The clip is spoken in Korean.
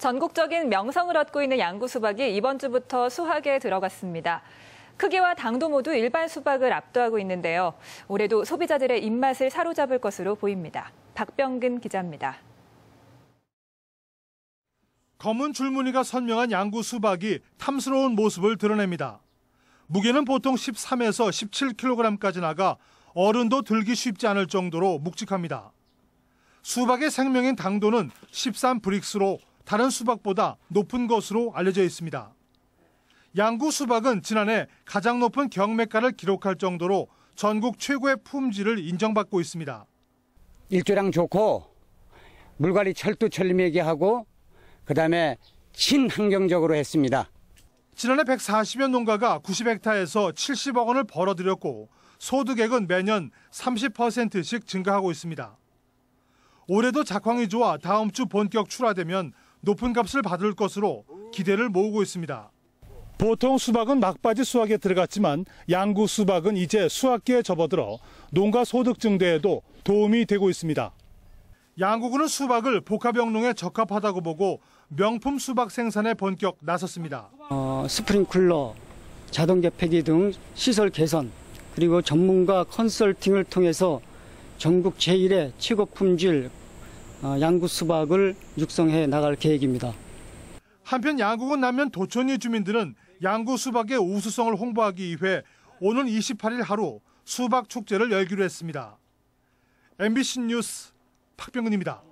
전국적인 명성을 얻고 있는 양구 수박이 이번 주부터 수확에 들어갔습니다. 크기와 당도 모두 일반 수박을 압도하고 있는데요. 올해도 소비자들의 입맛을 사로잡을 것으로 보입니다. 박병근 기자입니다. 검은 줄무늬가 선명한 양구 수박이 탐스러운 모습을 드러냅니다. 무게는 보통 13에서 17kg까지 나가 어른도 들기 쉽지 않을 정도로 묵직합니다. 수박의 생명인 당도는 13 브릭스로 다른 수박보다 높은 것으로 알려져 있습니다. 양구 수박은 지난해 가장 높은 경매가를 기록할 정도로 전국 최고의 품질을 인정받고 있습니다. 일조량 좋고 물갈이 철도 철림에게 하고 그다음에 친환경적으로 했습니다. 지난해 140여 농가가 90헥타에서 70억 원을 벌어들였고 소득액은 매년 30%씩 증가하고 있습니다. 올해도 작황이 좋아 다음 주 본격 출하되면 높은 값을 받을 것으로 기대를 모으고 있습니다. 보통 수박은 막바지 수확에 들어갔지만 양구 수박은 이제 수확기에 접어들어 농가 소득 증대에도 도움이 되고 있습니다. 양구군은 수박을 복합영농에 적합하다고 보고 명품 수박 생산에 본격 나섰습니다. 어, 스프링클러, 자동 재폐기 등 시설 개선 그리고 전문가 컨설팅을 통해서 전국 제1의 최고 품질 어, 양구 수박을 육성해 나갈 계획입니다. 한편 양구군 남면 도천리 주민들은 양구 수박의 우수성을 홍보하기 위해 오는 28일 하루 수박 축제를 열기로 했습니다. MBC 뉴스 박병근입니다.